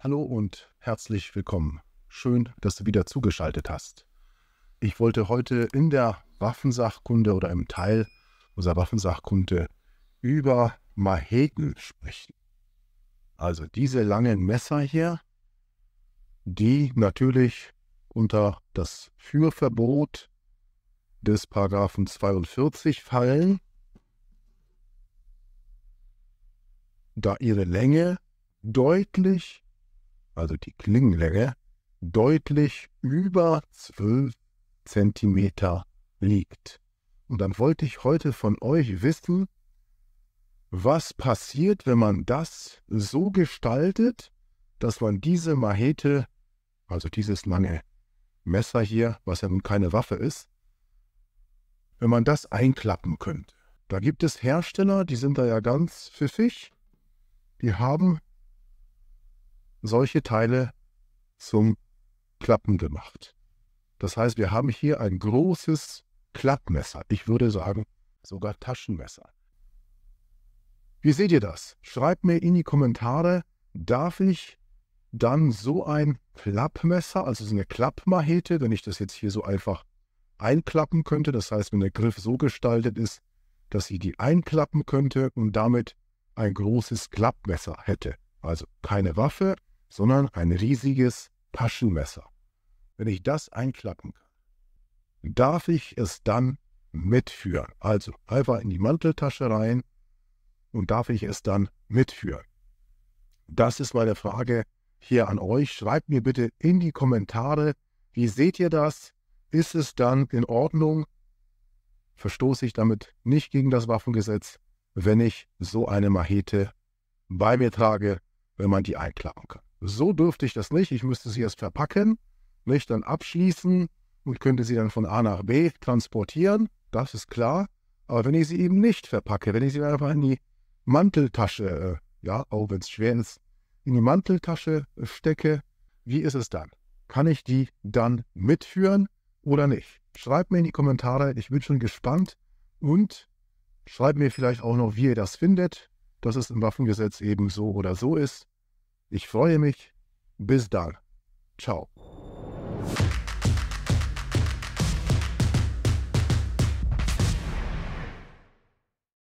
Hallo und herzlich willkommen. Schön, dass du wieder zugeschaltet hast. Ich wollte heute in der Waffensachkunde oder im Teil unserer Waffensachkunde über Maheten sprechen. Also diese langen Messer hier, die natürlich unter das Führverbot des Paragraphen 42 fallen, da ihre Länge deutlich also die Klingenlänge, deutlich über 12 cm liegt. Und dann wollte ich heute von euch wissen, was passiert, wenn man das so gestaltet, dass man diese Mahete, also dieses lange Messer hier, was ja nun keine Waffe ist, wenn man das einklappen könnte. Da gibt es Hersteller, die sind da ja ganz pfiffig. Die haben solche Teile zum Klappen gemacht. Das heißt, wir haben hier ein großes Klappmesser. Ich würde sagen, sogar Taschenmesser. Wie seht ihr das? Schreibt mir in die Kommentare, darf ich dann so ein Klappmesser, also so eine Klappmachete, wenn ich das jetzt hier so einfach einklappen könnte, das heißt, wenn der Griff so gestaltet ist, dass sie die einklappen könnte und damit ein großes Klappmesser hätte. Also keine Waffe, sondern ein riesiges Taschenmesser. Wenn ich das einklappen kann, darf ich es dann mitführen. Also einfach in die Manteltasche rein und darf ich es dann mitführen. Das ist meine Frage hier an euch. Schreibt mir bitte in die Kommentare, wie seht ihr das? Ist es dann in Ordnung? Verstoße ich damit nicht gegen das Waffengesetz, wenn ich so eine Machete bei mir trage, wenn man die einklappen kann? so dürfte ich das nicht. Ich müsste sie erst verpacken, nicht dann abschließen und könnte sie dann von A nach B transportieren. Das ist klar. Aber wenn ich sie eben nicht verpacke, wenn ich sie einfach in die Manteltasche, äh, ja, auch wenn es schwer ist, in die Manteltasche äh, stecke, wie ist es dann? Kann ich die dann mitführen oder nicht? Schreibt mir in die Kommentare, ich bin schon gespannt und schreibt mir vielleicht auch noch, wie ihr das findet, dass es im Waffengesetz eben so oder so ist. Ich freue mich. Bis dann. Ciao.